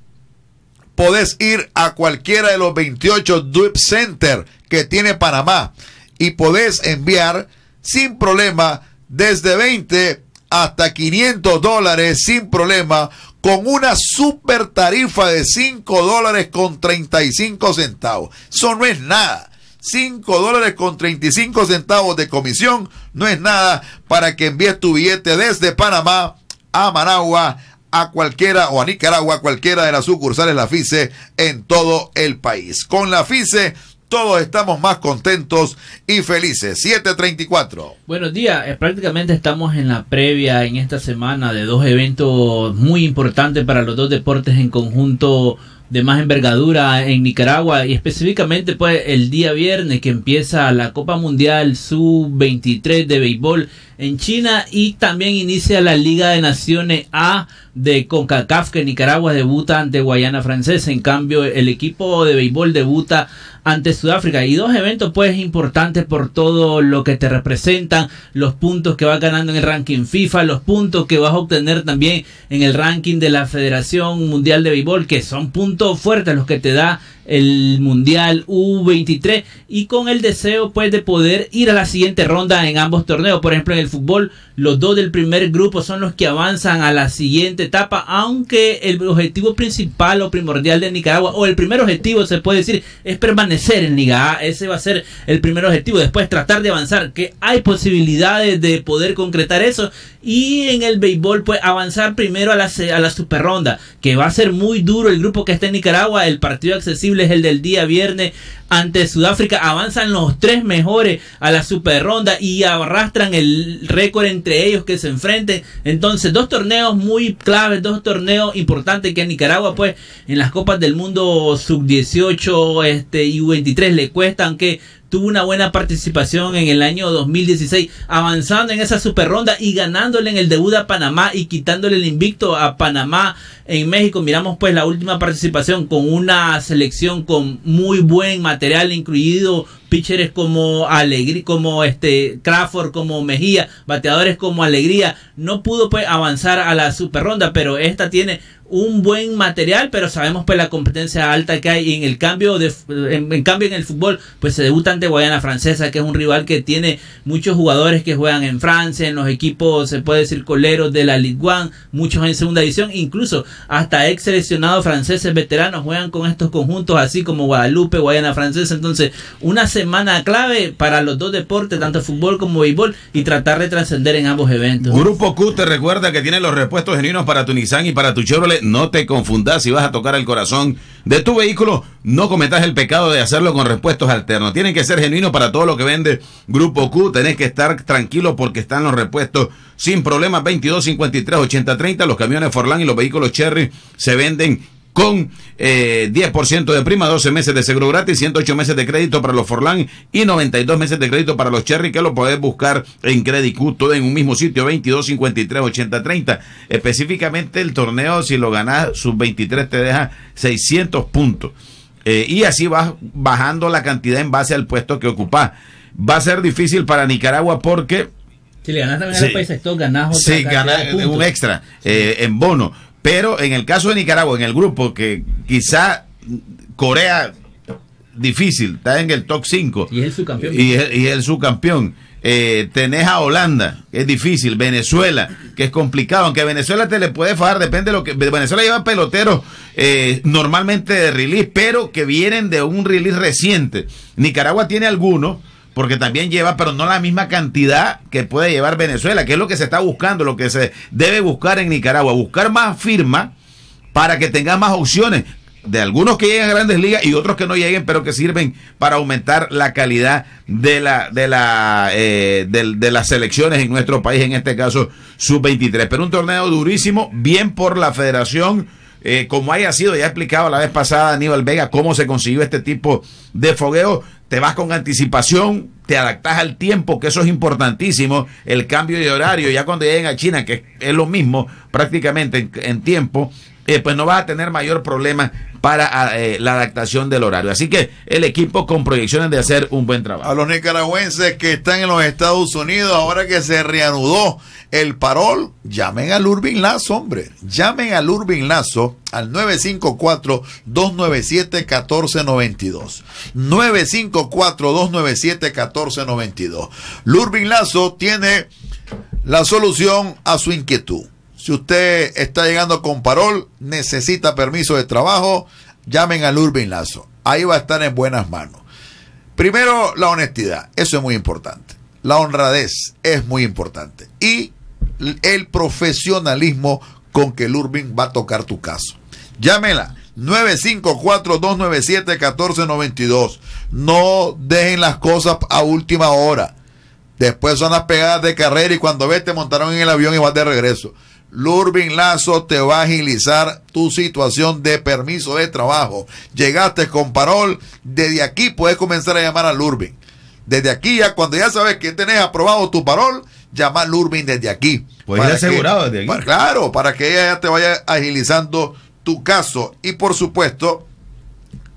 podés ir a cualquiera de los 28 Drip Center que tiene Panamá y podés enviar sin problema desde 20 hasta 500 dólares sin problema con una super tarifa de 5 dólares con 35 centavos. Eso no es nada. 5 dólares con 35 centavos de comisión. No es nada para que envíes tu billete desde Panamá a Managua, a cualquiera o a Nicaragua, cualquiera de las sucursales de la FICE en todo el país. Con la FICE todos estamos más contentos y felices. 734. Buenos días. Eh, prácticamente estamos en la previa en esta semana de dos eventos muy importantes para los dos deportes en conjunto de más envergadura en Nicaragua y específicamente pues el día viernes que empieza la Copa Mundial Sub-23 de béisbol en China y también inicia la Liga de Naciones A de CONCACAF que Nicaragua debuta ante Guayana Francesa. En cambio, el equipo de béisbol debuta ante Sudáfrica. Y dos eventos pues importantes por todo lo que te representan, los puntos que vas ganando en el ranking FIFA, los puntos que vas a obtener también en el ranking de la Federación Mundial de Béisbol, que son puntos fuertes los que te da el Mundial U23 y con el deseo pues de poder ir a la siguiente ronda en ambos torneos. Por ejemplo, en el fútbol los dos del primer grupo son los que avanzan a la siguiente etapa, aunque el objetivo principal o primordial de Nicaragua, o el primer objetivo se puede decir, es permanecer en Liga Ese va a ser el primer objetivo. Después tratar de avanzar, que hay posibilidades de poder concretar eso. Y en el béisbol, pues avanzar primero a la, a la super ronda, que va a ser muy duro el grupo que está en Nicaragua. El partido accesible es el del día viernes ante Sudáfrica. Avanzan los tres mejores a la super ronda y arrastran el récord entre ellos que se enfrenten. Entonces, dos torneos muy claves, dos torneos importantes que a Nicaragua, pues, en las Copas del Mundo sub-18 este, y 23 le cuestan que tuvo una buena participación en el año 2016, avanzando en esa super ronda y ganándole en el debut a Panamá y quitándole el invicto a Panamá en México. Miramos pues la última participación con una selección con muy buen material, incluido pitchers como Alegría, como este Crawford, como Mejía, bateadores como Alegría, no pudo pues avanzar a la super ronda, pero esta tiene un buen material, pero sabemos pues la competencia alta que hay en el cambio de en, cambio en el fútbol, pues se debuta ante Guayana Francesa, que es un rival que tiene muchos jugadores que juegan en Francia, en los equipos se puede decir coleros de la Ligue 1, muchos en segunda división, incluso hasta ex seleccionados franceses veteranos juegan con estos conjuntos así como Guadalupe, Guayana Francesa, entonces una semana clave para los dos deportes, tanto fútbol como béisbol, y tratar de trascender en ambos eventos. Grupo Q te recuerda que tiene los repuestos genuinos para tu Nissan y para tu Chevrolet. No te confundas si vas a tocar el corazón de tu vehículo. No cometas el pecado de hacerlo con repuestos alternos. Tienen que ser genuinos para todo lo que vende Grupo Q. Tenés que estar tranquilo porque están los repuestos sin problemas. 22, 53, 80, 30. Los camiones Forlán y los vehículos Cherry se venden con 10% eh, de prima, 12 meses de seguro gratis, 108 meses de crédito para los Forlán y 92 meses de crédito para los Cherry, que lo podés buscar en Credit Q, todo en un mismo sitio, 22, 53, 80, 30. Específicamente el torneo, si lo ganás, sub 23 te deja 600 puntos. Eh, y así vas bajando la cantidad en base al puesto que ocupás. Va a ser difícil para Nicaragua porque... Si le ganas también a los países, ganas, otra sí, ganas un extra eh, en bono pero en el caso de Nicaragua, en el grupo que quizá Corea difícil, está en el top 5. Y es el subcampeón. Y es, y el subcampeón. Eh, tenés a Holanda, que es difícil, Venezuela, que es complicado, aunque a Venezuela te le puede fajar, depende de lo que... Venezuela lleva peloteros eh, normalmente de release, pero que vienen de un release reciente. Nicaragua tiene algunos porque también lleva, pero no la misma cantidad que puede llevar Venezuela, que es lo que se está buscando, lo que se debe buscar en Nicaragua, buscar más firma para que tenga más opciones de algunos que lleguen a grandes ligas y otros que no lleguen, pero que sirven para aumentar la calidad de, la, de, la, eh, de, las selecciones en nuestro país, en este caso sub-23. Pero un torneo durísimo, bien por la federación. Eh, como haya sido ya explicado la vez pasada Aníbal Vega cómo se consiguió este tipo de fogueo, te vas con anticipación, te adaptas al tiempo, que eso es importantísimo, el cambio de horario, ya cuando lleguen a China, que es lo mismo prácticamente en, en tiempo, eh, pues no va a tener mayor problema para ah, eh, la adaptación del horario. Así que el equipo con proyecciones de hacer un buen trabajo. A los nicaragüenses que están en los Estados Unidos, ahora que se reanudó el parol, llamen al Urbin Lazo, hombre. Llamen al Urbin Lazo al 954-297-1492. 954-297-1492. Lurbin Lazo tiene la solución a su inquietud. Si usted está llegando con parol, necesita permiso de trabajo, llamen al Urbin Lazo. Ahí va a estar en buenas manos. Primero, la honestidad. Eso es muy importante. La honradez es muy importante. Y el profesionalismo con que el Urbin va a tocar tu caso. Llámela 954-297-1492. No dejen las cosas a última hora. Después son las pegadas de carrera y cuando ves te montaron en el avión y vas de regreso. Lurvin Lazo te va a agilizar tu situación de permiso de trabajo. Llegaste con parol, desde aquí puedes comenzar a llamar a Lurvin. Desde aquí, cuando ya sabes que tenés aprobado tu parol, llama a Lurvin desde aquí. Pues ya asegurado desde aquí. claro, para que ella ya te vaya agilizando tu caso. Y por supuesto,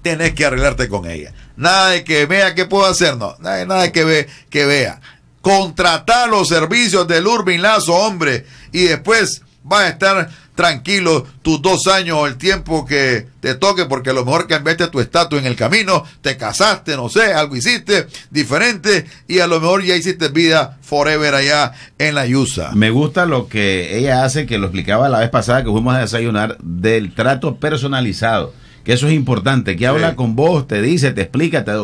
tenés que arreglarte con ella. Nada de que vea qué puedo hacer, no. Nada, de que, ve, que vea. Contratar los servicios de Lurvin Lazo, hombre y después vas a estar tranquilo tus dos años o el tiempo que te toque, porque a lo mejor cambiaste tu estatus en el camino, te casaste, no sé, algo hiciste diferente y a lo mejor ya hiciste vida forever allá en la Yusa. Me gusta lo que ella hace, que lo explicaba la vez pasada que fuimos a desayunar, del trato personalizado que eso es importante, que habla con vos, te dice, te explica, te da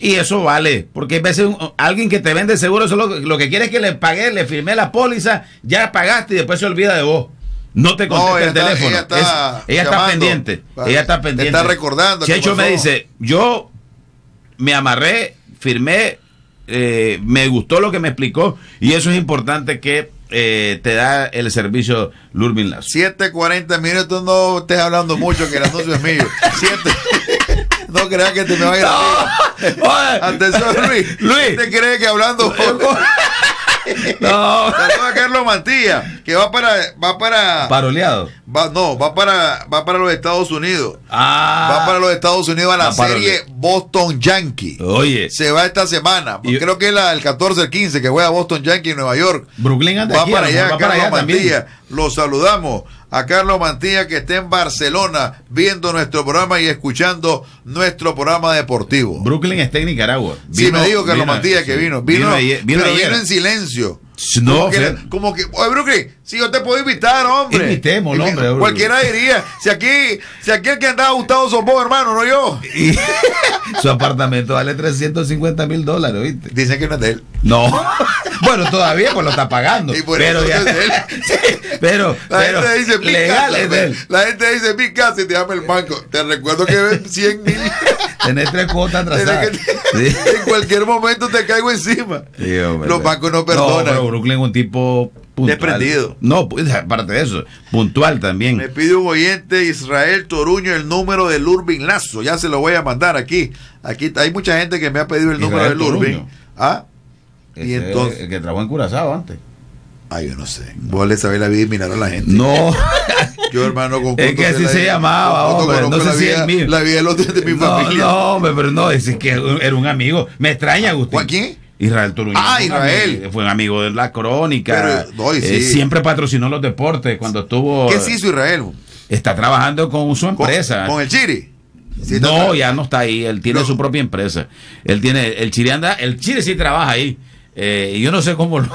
y eso vale, porque a veces alguien que te vende seguro, eso lo, que quiere es que le pagué, le firmé la póliza, ya pagaste y después se olvida de vos. No te contesta el teléfono. Ella está, ella está pendiente. Ella está recordando De hecho, me dice, yo me amarré, firmé, eh, me gustó lo que me explicó y eso es importante que eh, te da el servicio Lurby Lazo. 7.40 minutos, no estés hablando mucho, que el anuncio es mío. 7. *laughs* No creas que te me vaya a ir. Antes, Luis, Luis. ¿Te crees que hablando poco? no. Saludos *laughs* a Carlos Mantilla, que va para. Va para Paroleado. no, va para, va para los Estados Unidos. Ah. Va para los Estados Unidos a la, serie Boston Yankee. Oye. Se va esta semana. creo que es la, el 14, el 15, que a Boston Yankee en Nueva York. Brooklyn Va para allá, va Carlos para allá también Los saludamos a Carlos Mantilla que está en Barcelona viendo nuestro programa y escuchando nuestro programa deportivo. Brooklyn está en Nicaragua. Si sí, me dijo Carlos Mantilla que vino. Vino, vino, en silencio. No, como que, oye, Brooklyn, si yo te puedo invitar, hombre. Invitemos, hombre. Cualquiera diría. Si aquí, si aquí el que andaba gustado son vos, hermano, no yo. *laughs* su apartamento vale 350 mil dólares, ¿viste? Dice que no es de él. No. *laughs* bueno, todavía pues lo está pagando. pero de él. *laughs* pero, la gente dice, La gente dice, mi casa y te llama el banco. Te recuerdo que 100 mil. Tenés tres cuotas atrasadas. En cualquier momento te caigo encima. Los bancos no perdonan. Brooklyn un tipo puntual. Desprendido. No, pues, aparte de eso, puntual también. Me pide un oyente Israel Toruño el número del Urbin Lazo. Ya se lo voy a mandar aquí. Aquí hay mucha gente que me ha pedido el número del Urbin. ¿Ah? entonces. El que trabajó en Curazao antes. Ay, yo no sé. Vos le sabés la vida y mirar a la gente. No. *laughs* Yo, hermano, con Es que así se llamaba, No sé si La vida de mi familia. No, pero no, es que era un amigo. Me extraña, Agustín. ¿Quién? Israel Ah, Israel. Fue un amigo de la crónica. Eh, siempre patrocinó los deportes cuando estuvo. ¿Qué hizo Israel? Está trabajando con su empresa. ¿Con, el Chiri? no, ya no está ahí. Él tiene su propia empresa. Él tiene. El Chiri El Chiri sí trabaja ahí. Eh, y yo no sé cómo lo,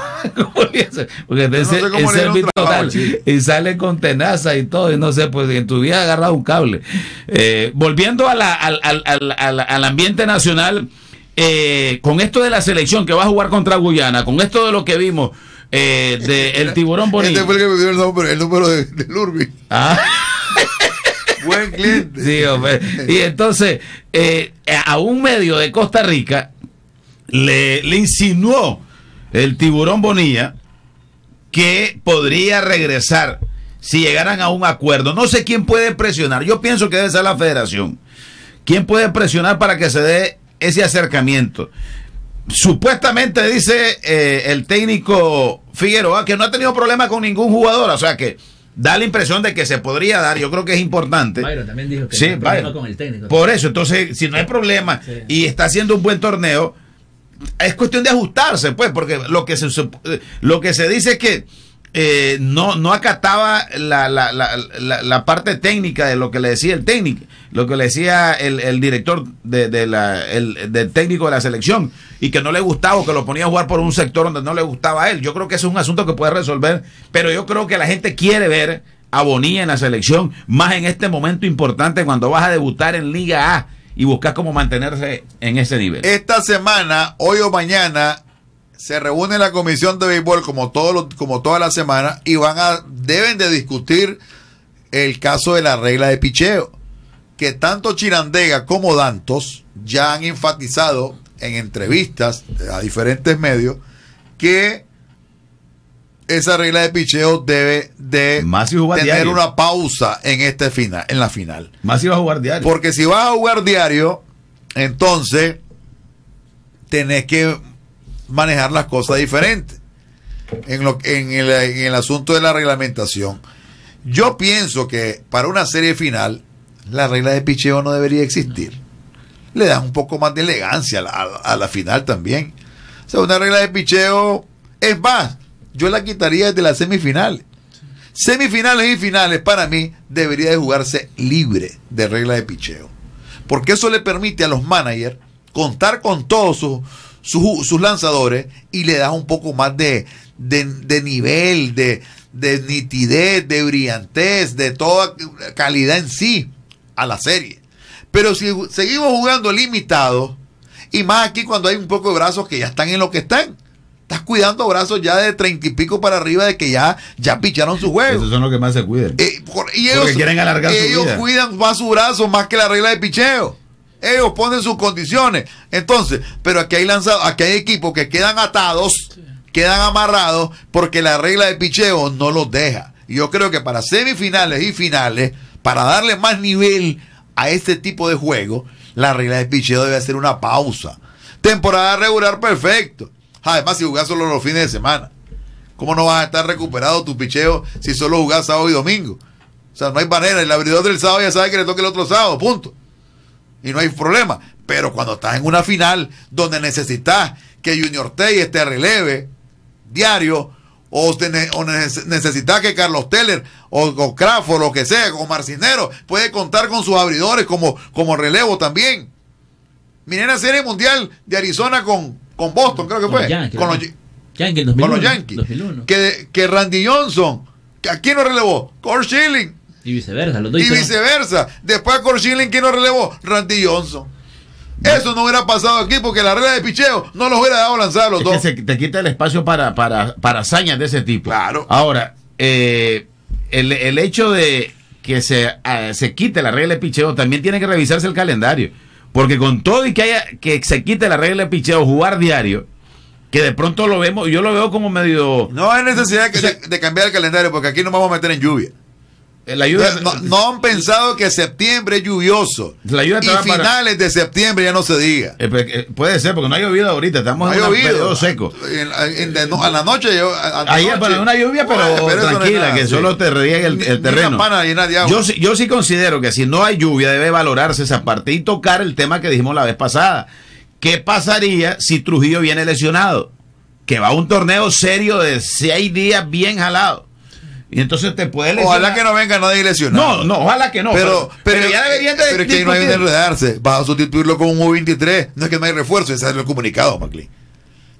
porque no el total, y sale con tenaza y todo, y no sé, pues en tu vida agarra un cable. Eh, volviendo al, al ambiente nacional, eh, con esto de la selección que va a jugar contra Guyana, con esto de lo que vimos eh, Del el este tiburón Bonilla Este el me dio el número de, del ah. *laughs* Buen cliente. Y entonces, eh, a un medio de Costa Rica le, le insinuó el tiburón Bonilla que podría regresar si llegaran a un acuerdo. No sé quién puede presionar. Yo pienso que debe ser la federación. ¿Quién puede presionar para que se dé ese acercamiento. Supuestamente dice eh, el técnico Figueroa que no ha tenido problema con ningún jugador, o sea que da la impresión de que se podría dar, yo creo que es importante. también dijo que sí, con el técnico. Por eso, entonces, si no hay problema y está haciendo un buen torneo, es cuestión de ajustarse, pues, porque lo que se, lo que se dice es que eh, no, no acataba la, parte técnica de lo que le decía el técnico, lo que le decía el, director de, del técnico de la selección y que no le gustaba o que lo ponía a jugar por un sector donde no le gustaba a él. Yo creo que ese es un asunto que puede resolver, pero yo creo que la gente quiere ver a Bonilla en la selección, más en este momento importante cuando vas a debutar en Liga A y buscas cómo mantenerse en ese nivel. Esta semana, hoy o mañana, se reúne la comisión de béisbol como como toda la semana y van a deben de discutir el caso de la regla de picheo que tanto Chirandega como Dantos ya han enfatizado en entrevistas a diferentes medios que esa regla de picheo debe de tener una pausa en este final, en la final. Más iba a jugar diario. Porque si vas a jugar diario, entonces tenés que manejar las cosas diferentes en, lo, en, el, en el asunto de la reglamentación. Yo pienso que para una serie final la regla de picheo no debería existir. Le da un poco más de elegancia a la, final también. O una regla de picheo es más. Yo la quitaría desde las semifinales. Semifinales y finales para mí debería de jugarse libre de regla de picheo. Porque eso le permite a los managers contar con todos sus sus, lanzadores y le das un poco más de, nivel, de, nitidez, de brillantez, de toda calidad en sí a la serie. Pero si seguimos jugando limitado, y más aquí cuando hay un poco de brazos que ya están en lo que están, estás cuidando brazos ya de treinta y pico para arriba de que ya, ya picharon su juego. Esos son los que más se eh, ellos, quieren alargar su cuidan más su brazo más que la regla de picheo. Ellos ponen sus condiciones. Entonces, pero aquí hay lanzado, aquí hay equipos que quedan atados, quedan amarrados, porque la regla de picheo no los deja. Y yo creo que para semifinales y finales, para darle más nivel a este tipo de juego, la regla de picheo debe ser una pausa. Temporada regular, perfecto. Además, si jugás solo los fines de semana, ¿cómo no vas a estar recuperado tu picheo si solo jugás sábado y domingo? O sea, no hay manera. El abridor del sábado ya sabe que le toca el otro sábado, punto y no hay problema. Pero cuando estás en una final donde necesitas que Junior esté te releve diario, o, necesitas que Carlos Teller o, o lo que sea, o Marcinero, puede contar con sus abridores como, como relevo también. Miren la serie mundial de Arizona con, con Boston, creo que fue. con, los, con, los, Yankees. Que, que Randy Johnson, ¿a quién lo relevó? Core Schilling y viceversa, los dos Y viceversa. Después a ¿quién lo relevó? Randy Johnson. Eso no hubiera pasado aquí porque la regla de picheo no los hubiera dado lanzar a los dos. te quita el espacio para, para, hazañas de ese tipo. Claro. Ahora, eh, el, hecho de que se, ah, se quite la regla de picheo también tiene que revisarse el calendario. Porque con todo y que haya que se quite la regla de picheo, jugar diario, que de pronto lo vemos, yo lo veo como medio. No hay necesidad de cambiar el calendario porque aquí nos vamos a meter en lluvia. Eh, no, han pensado que septiembre es lluvioso. La ayuda y finales de septiembre ya no se diga. Eh, pues, eh, puede ser, porque no ha llovido ahorita. Estamos en un periodo seco. a la noche. Yo, una lluvia, pero, tranquila, que solo te ríe el, terreno. Yo, yo sí considero que si no hay lluvia, debe valorarse esa parte y tocar el tema que dijimos la vez pasada. ¿Qué pasaría si Trujillo viene lesionado? Que va a un torneo serio de seis días bien jalado y entonces te puede Ojalá que no venga nadie lesionado. No, no, ojalá que no. Pero, pero, ya eh, deberían de. Pero es que no hay que enredarse. Vas a sustituirlo con un U23. No es que no hay refuerzo, ese es el comunicado, Maclin.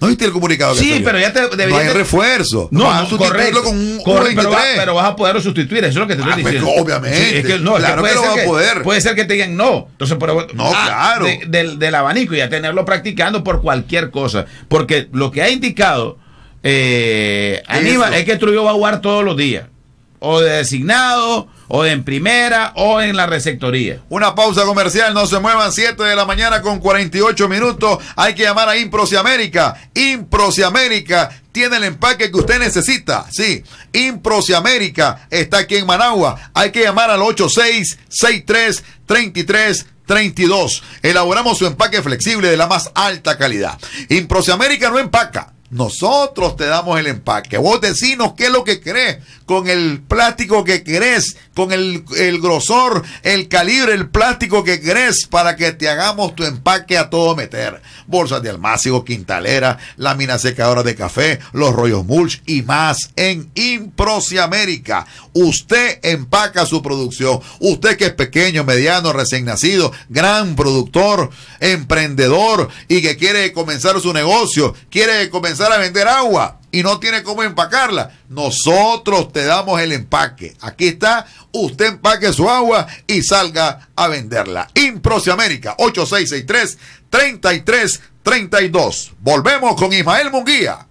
¿No viste el comunicado Sí, pero ya te debería. No hay refuerzo. No, vas a sustituirlo con un, correcto, pero, vas, a poderlo sustituir, eso es lo que te estoy ah, pues, diciendo. obviamente. es que, no, claro puede a poder. Puede ser que te digan no. Entonces, pero, no, ah, claro. del, del abanico y a tenerlo practicando por cualquier cosa. Porque lo que ha indicado eh, Aníbal es que Trujillo va a jugar todos los días. O de designado, o en primera, o en la receptoría. Una pausa comercial, no se muevan, 7 de la mañana con 48 minutos. Hay que llamar a y América. y América tiene el empaque que usted necesita. Sí, y América está aquí en Managua. Hay que llamar al 8663 33 Elaboramos su empaque flexible de la más alta calidad. Improce América no empaca nosotros te damos el empaque. Vos decinos qué es lo que crees con el plástico que querés, con el, grosor, el calibre, el plástico que querés para que te hagamos tu empaque a todo meter. Bolsas de almácigo, quintalera, láminas secadoras de café, los rollos mulch y más en Improcia América. Usted empaca su producción. Usted que es pequeño, mediano, recién nacido, gran productor, emprendedor y que quiere comenzar su negocio, quiere comenzar a vender agua y no tiene cómo empacarla, nosotros te damos el empaque. Aquí está, usted empaque su agua y salga a venderla. Improce América, 8663-3332. Volvemos con Ismael Munguía.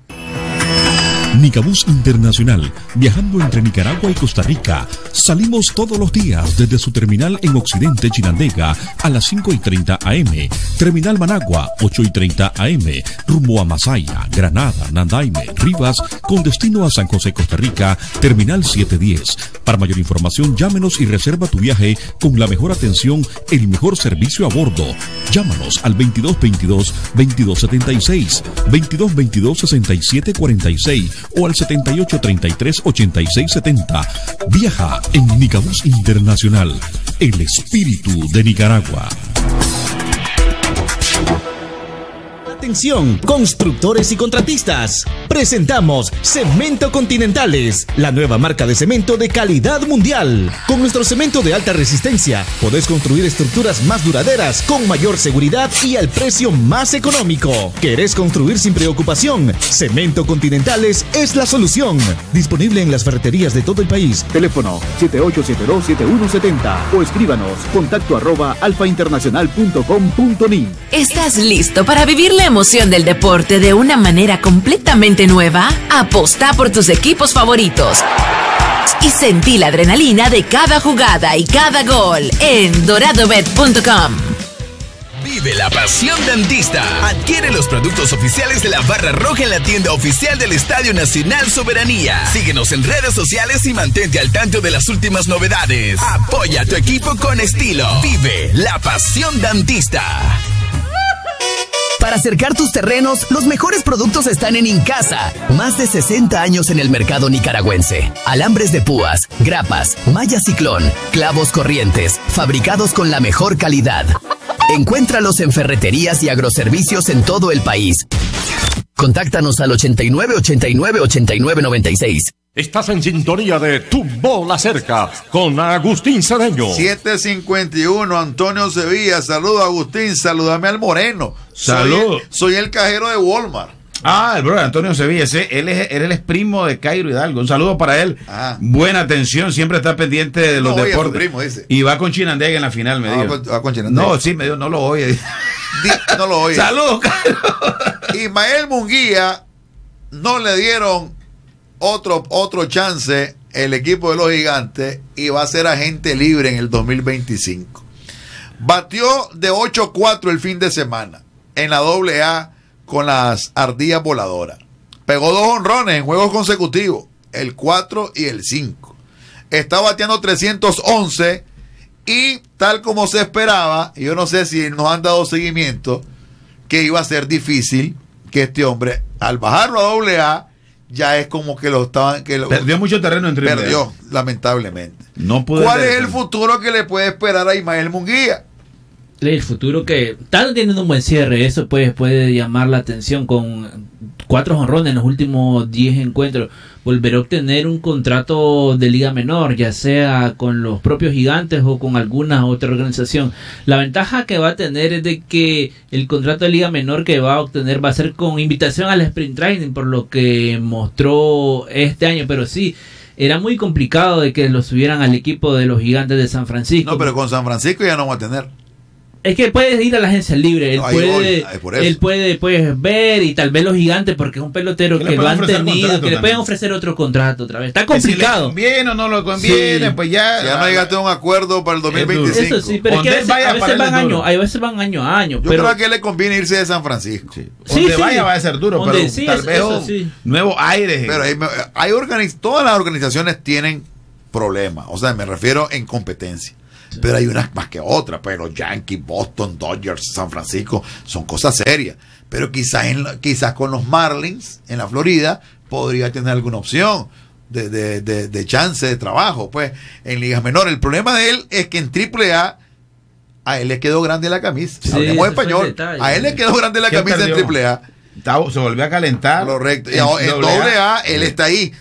Nicabús Internacional, viajando entre Nicaragua y Costa Rica. Salimos todos los días desde su terminal en Occidente, Chinandega, a las 5 y 30 AM. Terminal Managua, 8 y 30 AM. Rumbo a Masaya, Granada, Nandaime, Rivas, con destino a San José, Costa Rica, Terminal 710. Para mayor información, llámenos y reserva tu viaje con la mejor atención, el mejor servicio a bordo. Llámanos al 2222 2276 2222 6746 o al 7833-8670. Viaja en Nicaragua Internacional, el espíritu de Nicaragua. Atención, constructores y contratistas. Presentamos Cemento Continentales, la nueva marca de cemento de calidad mundial. Con nuestro cemento de alta resistencia, podés construir estructuras más duraderas, con mayor seguridad y al precio más económico. ¿Querés construir sin preocupación? Cemento Continentales es la solución. Disponible en las ferreterías de todo el país. Teléfono 7872-7170 o escríbanos contacto arroba alfainternacional.com.ni. ¿Estás listo para vivir la emoción del deporte de una manera completamente nueva? Aposta por tus equipos favoritos y sentí la adrenalina de cada jugada y cada gol en doradobet.com. Vive la pasión dentista. Adquiere los productos oficiales de la barra roja en la tienda oficial del Estadio Nacional Soberanía. Síguenos en redes sociales y mantente al tanto de las últimas novedades. Apoya a tu equipo con estilo. Vive la pasión dentista. Para acercar tus terrenos, los mejores productos están en Incasa. Más de 60 años en el mercado nicaragüense. Alambres de púas, grapas, malla ciclón, clavos corrientes, fabricados con la mejor calidad. Encuéntralos en ferreterías y agroservicios en todo el país. Contáctanos al 89 89 89 96. Estás en sintonía de Tu Bola Cerca con Agustín Cedeño. 751, Antonio Sevilla. Saludos, Agustín. Saludame al Moreno. Saludos, Soy, el cajero de Walmart. Ah, el brother Antonio Sevilla, él, es, primo de Cairo Hidalgo. Un saludo para él. Ah. Buena atención, siempre está pendiente de los no deportes. Primo, Y va con Chinandega en la final, me ah, dijo. No, sí, me dijo, no lo oye. no lo oye. *laughs* Saludos, Cairo. Ismael Munguía no le dieron otro, otro chance el equipo de los gigantes y va a ser agente libre en el 2025. Batió de 8-4 el fin de semana en la AA con las ardillas voladoras. Pegó dos honrones en juegos consecutivos, el 4 y el 5. Está bateando 311 y tal como se esperaba, yo no sé si nos han dado seguimiento, que iba a ser difícil que este hombre, al bajarlo a A ya es como que lo estaban. Que perdió mucho terreno entre ellos Perdió, lamentablemente. ¿Cuál es el futuro que le puede esperar a Ismael Munguía? El futuro que están teniendo un buen cierre, eso pues puede llamar la atención con cuatro jonrones en los últimos diez encuentros volver a obtener un contrato de liga menor, ya sea con los propios gigantes o con alguna otra organización. La ventaja que va a tener es de que el contrato de liga menor que va a obtener va a ser con invitación al sprint training, por lo que mostró este año, pero sí. Era muy complicado de que lo subieran al equipo de los gigantes de San Francisco. No, pero con San Francisco ya no va a tener. Es que puede ir a la agencia libre, él, puede, él puede pues, ver y tal vez los gigantes, porque es un pelotero que, lo han tenido, que le pueden ofrecer otro contrato otra vez. Está complicado. Si le o no lo conviene, pues ya. Ya no llegaste a un acuerdo para el 2025. Eso sí, pero es que a veces, van año, a veces van año Yo pero... creo que le conviene irse de San Francisco. Sí. sí Donde vaya va a ser duro, pero tal vez nuevo aire. Pero hay, hay todas las organizaciones tienen problemas, o sea, me refiero en competencia pero hay unas más que otras, pues los Yankees, Boston, Dodgers, San Francisco, son cosas serias. Pero quizás, en, quizás con los Marlins en la Florida podría tener alguna opción. De, chance de trabajo, pues, en ligas menores. El problema de él es que en AAA a él le quedó grande la camisa. español. a él le quedó grande la camisa en Triple AAA. Se volvió a calentar. Correcto. En, en a él está ahí.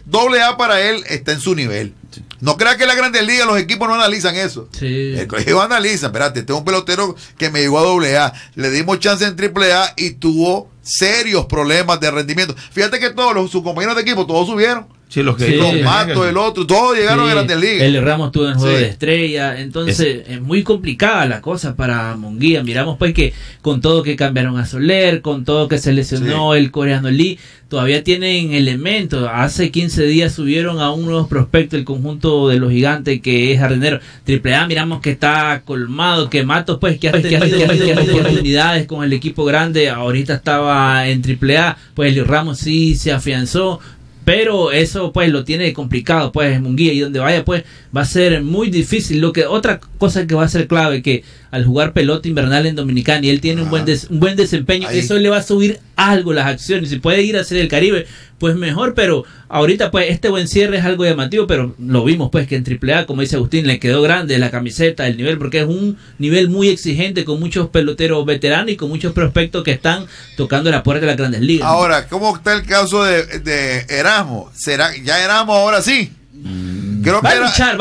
A para él está en su nivel. No creas que en la Grandes Ligas los equipos no analizan eso. Sí. Ellos analizan, espérate, tengo este un pelotero que me llegó a doble A, le dimos chance en triple y tuvo serios problemas de rendimiento. Fíjate que todos los, sus compañeros de equipo, todos subieron. Sí, los que Mato, el otro, todos llegaron a Grandes Ligas. El Ramos tuvo en Juego de Estrella. Entonces, es, muy complicada la cosa para Monguía. Miramos pues que con todo que cambiaron a Soler, con todo que se lesionó el coreano Lee, todavía tienen elementos. Hace 15 días subieron a un nuevo prospecto el conjunto de los gigantes que es jardinero. Triple A, miramos que está colmado, que Mato pues que ha pues, tenido pues, pues, oportunidades con el equipo grande. Ahorita estaba en Triple A, pues el Ramos sí se afianzó pero eso pues lo tiene complicado pues guía y donde vaya pues va a ser muy difícil lo que otra cosa que va a ser clave que al jugar pelota invernal en Dominicana y él tiene un buen un buen desempeño, eso le va a subir algo las acciones. Si puede ir a hacer el Caribe, pues mejor, pero ahorita pues este buen cierre es algo llamativo, pero lo vimos pues que en A, como dice Agustín, le quedó grande la camiseta, el nivel, porque es un nivel muy exigente con muchos peloteros veteranos y con muchos prospectos que están tocando la puerta de las grandes ligas. Ahora, ¿cómo está el caso de, de Erasmo? ¿Será ya Erasmo ahora sí? Mm. Creo, que,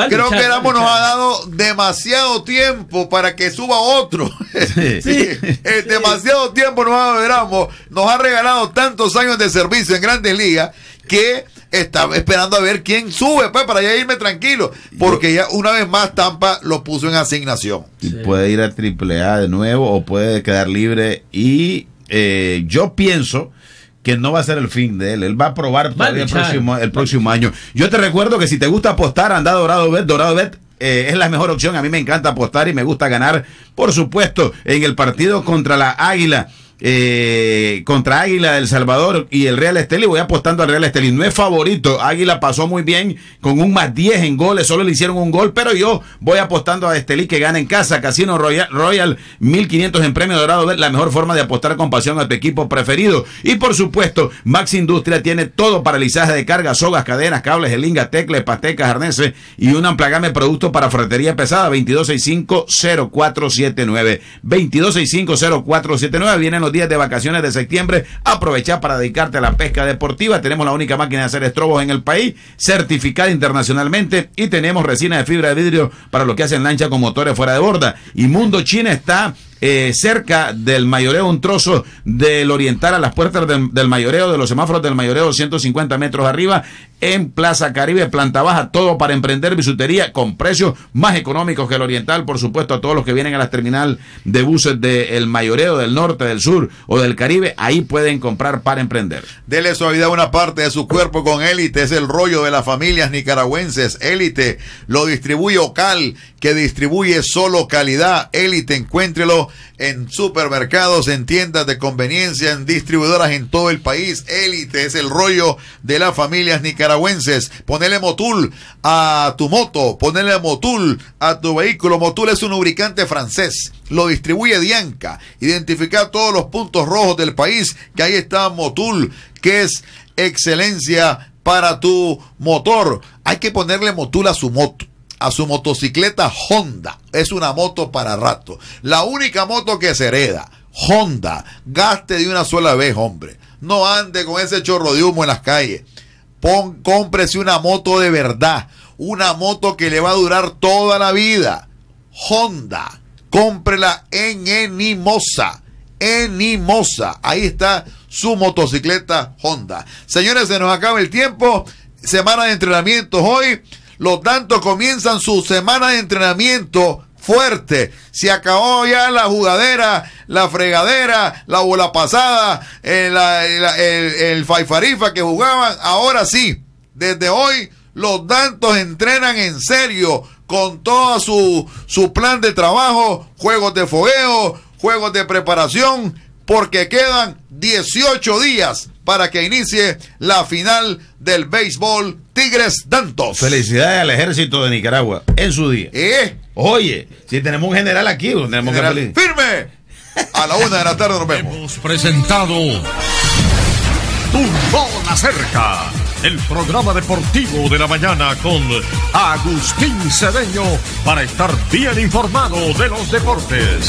creo que nos ha dado demasiado tiempo para que suba otro. *laughs* Sí, eh, Demasiado tiempo nos ha dado Nos ha regalado tantos años de servicio en grandes ligas que estaba esperando a ver quién sube pues, para ya irme tranquilo. Porque ya una vez más Tampa lo puso en asignación. Puede ir a AAA de nuevo o puede quedar libre. Y eh, yo pienso que no va a ser el fin de él. Él va a probar todavía el próximo, año. Yo te recuerdo que si te gusta apostar, anda Dorado Bet. Dorado Bet eh, es la mejor opción. A mí me encanta apostar y me gusta ganar, por supuesto, en el partido contra la Águila eh, contra Águila del Salvador y el Real Estelí. Voy apostando al Real Estelí. No es favorito. Águila pasó muy bien con un más 10 en goles. Solo le hicieron un gol, pero yo voy apostando a Estelí que gana en casa. Casino Royal, Royal 1500 en premio dorado. La mejor forma de apostar con pasión a tu equipo preferido. Y por supuesto, Max Industria tiene todo para izaje de cargas, sogas, cadenas, cables, elingas, tecles, pastecas, arneses y un amplagame producto para ferretería pesada 22650479. 22650479 vienen los días de vacaciones de septiembre, aprovecha para dedicarte a la pesca deportiva. Tenemos la única máquina de hacer estrobos en el país, certificada internacionalmente, y tenemos resina de fibra de vidrio para lo que hacen lancha con motores fuera de borda. Y Mundo China está eh, cerca del mayoreo, un trozo del oriental a las puertas del, del, mayoreo, de los semáforos del mayoreo, 150 metros arriba en Plaza Caribe, planta baja, todo para emprender bisutería con precios más económicos que el oriental, por supuesto, a todos los que vienen a las terminal de buses del mayoreo del norte, del sur o del Caribe, ahí pueden comprar para emprender. Dele suavidad a una parte de su cuerpo con élite, es el rollo de las familias nicaragüenses. Élite lo distribuye Ocal, que distribuye solo calidad. Élite, encuéntrelo en supermercados, en tiendas de conveniencia, en distribuidoras en todo el país. Élite es el rollo de las familias nicaragüenses. Ponele Motul a tu moto, ponele Motul a tu vehículo. Motul es un lubricante francés. Lo distribuye Dianca. Identifica todos los puntos rojos del país, que ahí está Motul, que es excelencia para tu motor. Hay que ponerle Motul a su moto a su motocicleta Honda. Es una moto para rato. La única moto que se hereda. Honda. Gaste de una sola vez, hombre. No ande con ese chorro de humo en las calles. Pon, cómprese una moto de verdad. Una moto que le va a durar toda la vida. Honda. Cómprela en Enimosa. Enimosa. Ahí está su motocicleta Honda. Señores, se nos acaba el tiempo. Semana de entrenamientos hoy. Los tantos comienzan su semana de entrenamiento fuerte. Se acabó ya la jugadera, la fregadera, la bola pasada, el, faifarifa que jugaban. Ahora sí, desde hoy los Dantos entrenan en serio con todo su, su plan de trabajo, juegos de fogueo, juegos de preparación porque quedan 18 días para que inicie la final del béisbol Tigres Dantos. Felicidades al ejército de Nicaragua en su día. ¿Eh? Oye, si tenemos un general aquí, tenemos general, que ¡Firme! A la una de la tarde nos vemos. Hemos presentado Tumbón acerca! el programa deportivo de la mañana con Agustín Cedeño para estar bien informado de los deportes.